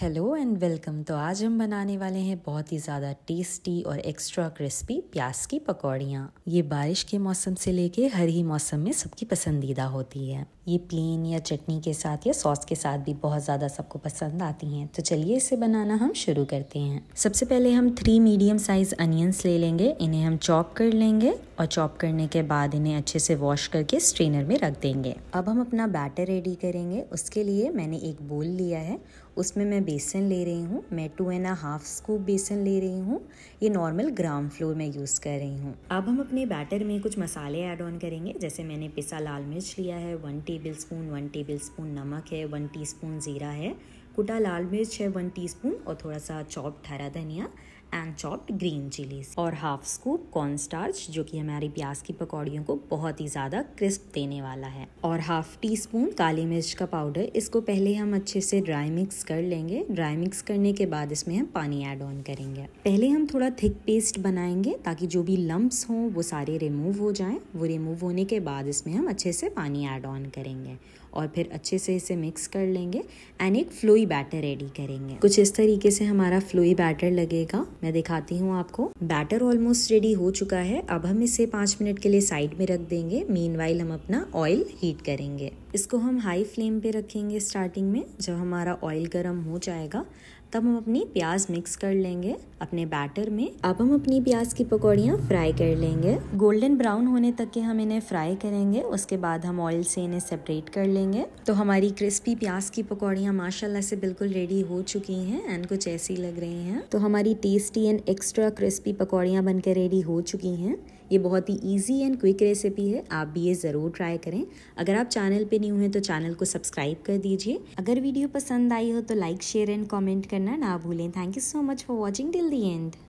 hello and welcome तो आज हम बनाने वाले हैं बहुत ही ज़्यादा टेस्टी और एक्स्ट्रा क्रिस्पी प्याज की पकौड़ियाँ ये बारिश के मौसम से लेके हर ही मौसम में सबकी पसंदीदा होती है ये प्लेन या चटनी के साथ या सॉस के साथ भी बहुत ज़्यादा सबको पसंद आती हैं तो चलिए इसे बनाना हम शुरू करते हैं सबसे पहले हम थ्री मीडियम साइज अनियंस ले लेंगे इन्हें हम चॉप कर लेंगे और चॉप करने के बाद इन्हें अच्छे से वॉश करके स्ट्रेनर में रख देंगे अब हम अपना बैटर रेडी करेंगे उसके लिए मैंने एक बोल लिया है उसमें मैं बेसन ले रही हूँ मैं टू एंड हाफ स्कूप बेसन ले रही हूँ ये नॉर्मल ग्राम फ्लोर में यूज़ कर रही हूँ अब हम अपने बैटर में कुछ मसाले ऐड ऑन करेंगे जैसे मैंने पिसा लाल मिर्च लिया है one tablespoon one tablespoon नमक है वन टी स्पून ज़ीरा है कुटा लाल मिर्च है वन टी स्पून और थोड़ा सा चॉप ठहरा धनिया एंड चॉप्ड ग्रीन चिलीज और हाफ स्कूप कॉर्न स्टार्च जो कि हमारी प्याज की पकौड़ियों को बहुत ही ज़्यादा क्रिस्प देने वाला है और हाफ टी स्पून काली मिर्च का पाउडर इसको पहले हम अच्छे से ड्राई मिक्स कर लेंगे ड्राई मिक्स करने के बाद इसमें हम पानी एड ऑन करेंगे पहले हम थोड़ा थिक पेस्ट बनाएंगे ताकि जो भी लम्ब्स हों वो सारे रिमूव हो जाए वो रिमूव होने के बाद इसमें हम अच्छे से पानी एड ऑन करेंगे और फिर अच्छे से इसे मिक्स कर लेंगे एंड एक फ्लोई बैटर रेडी करेंगे कुछ इस तरीके से हमारा फ्लोई बैटर लगेगा मैं दिखाती हूँ आपको बैटर ऑलमोस्ट रेडी हो चुका है अब हम इसे पाँच मिनट के लिए साइड में रख देंगे मीन हम अपना ऑयल हीट करेंगे इसको हम हाई फ्लेम पे रखेंगे स्टार्टिंग में जब हमारा ऑयल गर्म हो जाएगा तब हम अपनी प्याज मिक्स कर लेंगे अपने बैटर में अब हम अपनी प्याज की पकौड़ियाँ फ्राई कर लेंगे गोल्डन ब्राउन होने तक के हम इन्हें फ्राई करेंगे उसके बाद हम ऑयल से इन्हें सेपरेट कर लेंगे तो हमारी क्रिस्पी प्याज की पकौड़ियाँ माशाल्लाह से बिल्कुल रेडी हो चुकी हैं एंड कुछ ऐसी लग रही हैं तो हमारी टेस्टी एंड एक्स्ट्रा क्रिस्पी पकौड़ियाँ बनकर रेडी हो चुकी हैं ये बहुत ही ईजी एंड क्विक रेसिपी है आप भी ये ज़रूर ट्राई करें अगर आप चैनल पे न्यू हैं तो चैनल को सब्सक्राइब कर दीजिए अगर वीडियो पसंद आई हो तो लाइक शेयर एंड कॉमेंट करना ना भूलें thank you so much for watching till the and